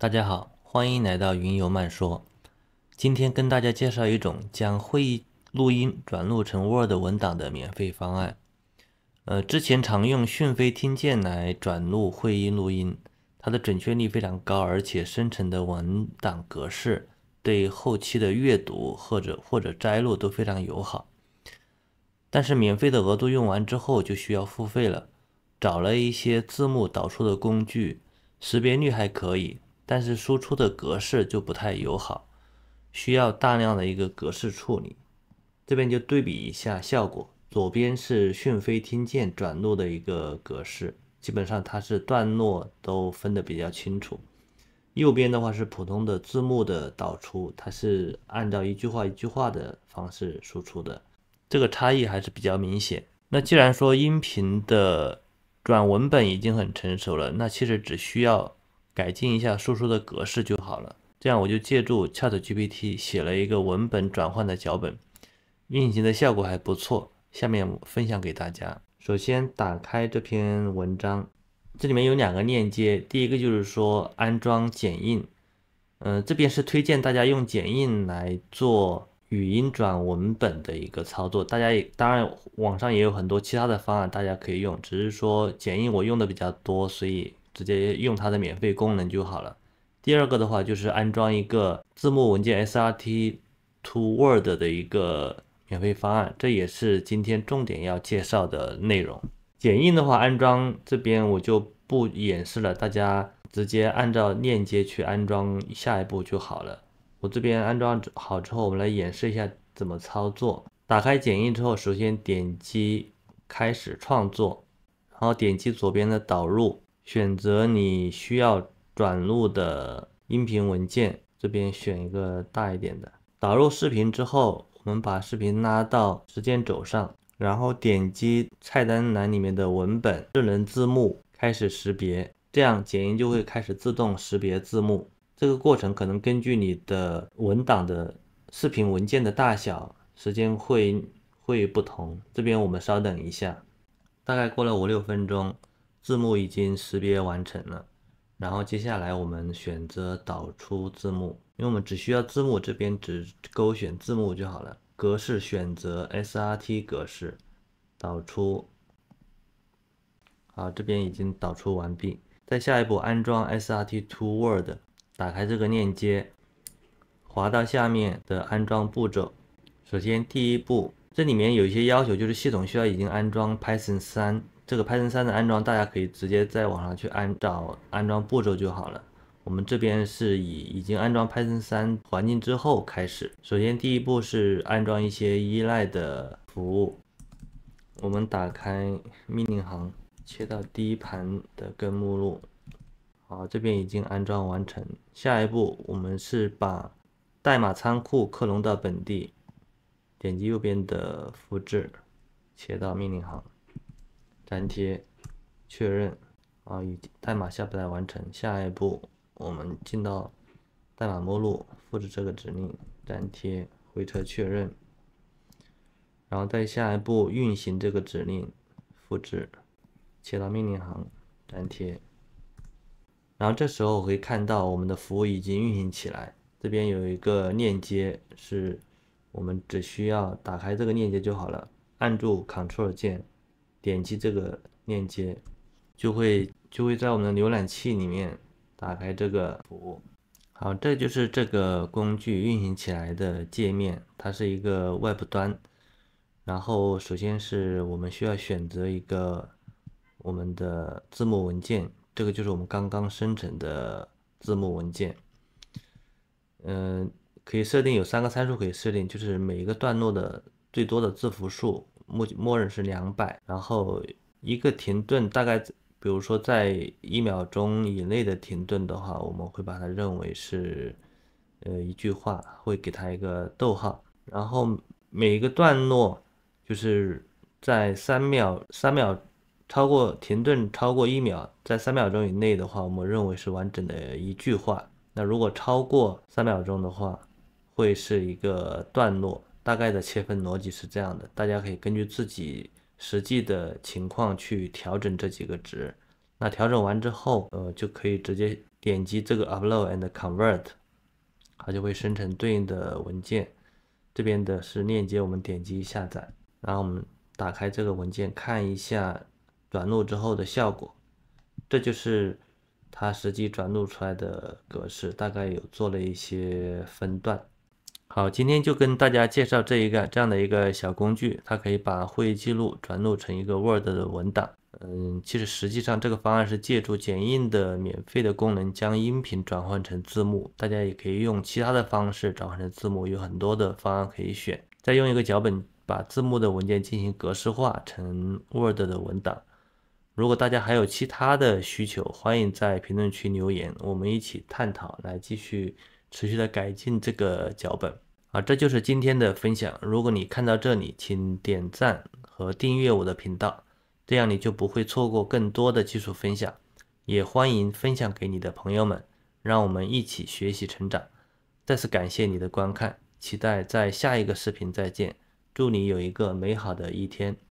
大家好，欢迎来到云游漫说。今天跟大家介绍一种将会议录音转录成 Word 文档的免费方案。呃，之前常用讯飞听见来转录会议录音，它的准确率非常高，而且生成的文档格式对后期的阅读或者或者摘录都非常友好。但是免费的额度用完之后就需要付费了。找了一些字幕导出的工具，识别率还可以。但是输出的格式就不太友好，需要大量的一个格式处理。这边就对比一下效果，左边是讯飞听见转录的一个格式，基本上它是段落都分得比较清楚；右边的话是普通的字幕的导出，它是按照一句话一句话的方式输出的，这个差异还是比较明显。那既然说音频的转文本已经很成熟了，那其实只需要。改进一下输出的格式就好了，这样我就借助 Chat GPT 写了一个文本转换的脚本，运行的效果还不错。下面分享给大家。首先打开这篇文章，这里面有两个链接，第一个就是说安装剪映，嗯，这边是推荐大家用剪映来做语音转文本的一个操作。大家也当然网上也有很多其他的方案，大家可以用，只是说剪映我用的比较多，所以。直接用它的免费功能就好了。第二个的话就是安装一个字幕文件 SRT to Word 的一个免费方案，这也是今天重点要介绍的内容。剪映的话，安装这边我就不演示了，大家直接按照链接去安装，下一步就好了。我这边安装好之后，我们来演示一下怎么操作。打开剪映之后，首先点击开始创作，然后点击左边的导入。选择你需要转录的音频文件，这边选一个大一点的。导入视频之后，我们把视频拉到时间轴上，然后点击菜单栏里面的文本智能字幕，开始识别。这样剪映就会开始自动识别字幕。这个过程可能根据你的文档的视频文件的大小，时间会会不同。这边我们稍等一下，大概过了五六分钟。字幕已经识别完成了，然后接下来我们选择导出字幕，因为我们只需要字幕这边只勾选字幕就好了，格式选择 SRT 格式，导出。好，这边已经导出完毕。在下一步安装 SRT to Word，打开这个链接，滑到下面的安装步骤。首先第一步，这里面有一些要求，就是系统需要已经安装 Python 3。这个 Python 三的安装，大家可以直接在网上去按照安装步骤就好了。我们这边是以已经安装 Python 三环境之后开始。首先，第一步是安装一些依赖的服务。我们打开命令行，切到第一盘的根目录。好，这边已经安装完成。下一步，我们是把代码仓库克隆到本地。点击右边的复制，切到命令行。粘贴，确认，啊，以代码下载完成。下一步，我们进到代码目录，复制这个指令，粘贴，回车确认。然后再下一步运行这个指令，复制，切到命令行，粘贴。然后这时候可以看到我们的服务已经运行起来，这边有一个链接，是我们只需要打开这个链接就好了。按住 Ctrl 键。点击这个链接，就会就会在我们的浏览器里面打开这个服务。好，这就是这个工具运行起来的界面，它是一个外部端。然后，首先是我们需要选择一个我们的字幕文件，这个就是我们刚刚生成的字幕文件。嗯，可以设定有三个参数可以设定，就是每一个段落的最多的字符数。默默认是两百，然后一个停顿，大概比如说在一秒钟以内的停顿的话，我们会把它认为是呃一句话，会给它一个逗号。然后每一个段落，就是在三秒三秒超过停顿超过一秒，在三秒钟以内的话，我们认为是完整的一句话。那如果超过三秒钟的话，会是一个段落。大概的切分逻辑是这样的，大家可以根据自己实际的情况去调整这几个值。那调整完之后，呃，就可以直接点击这个 Upload and Convert，它就会生成对应的文件。这边的是链接，我们点击下载，然后我们打开这个文件看一下转录之后的效果。这就是它实际转录出来的格式，大概有做了一些分段。好，今天就跟大家介绍这一个这样的一个小工具，它可以把会议记录转录成一个 Word 的文档。嗯，其实实际上这个方案是借助剪映的免费的功能将音频转换成字幕，大家也可以用其他的方式转换成字幕，有很多的方案可以选。再用一个脚本把字幕的文件进行格式化成 Word 的文档。如果大家还有其他的需求，欢迎在评论区留言，我们一起探讨来继续。持续的改进这个脚本啊，这就是今天的分享。如果你看到这里，请点赞和订阅我的频道，这样你就不会错过更多的技术分享。也欢迎分享给你的朋友们，让我们一起学习成长。再次感谢你的观看，期待在下一个视频再见。祝你有一个美好的一天。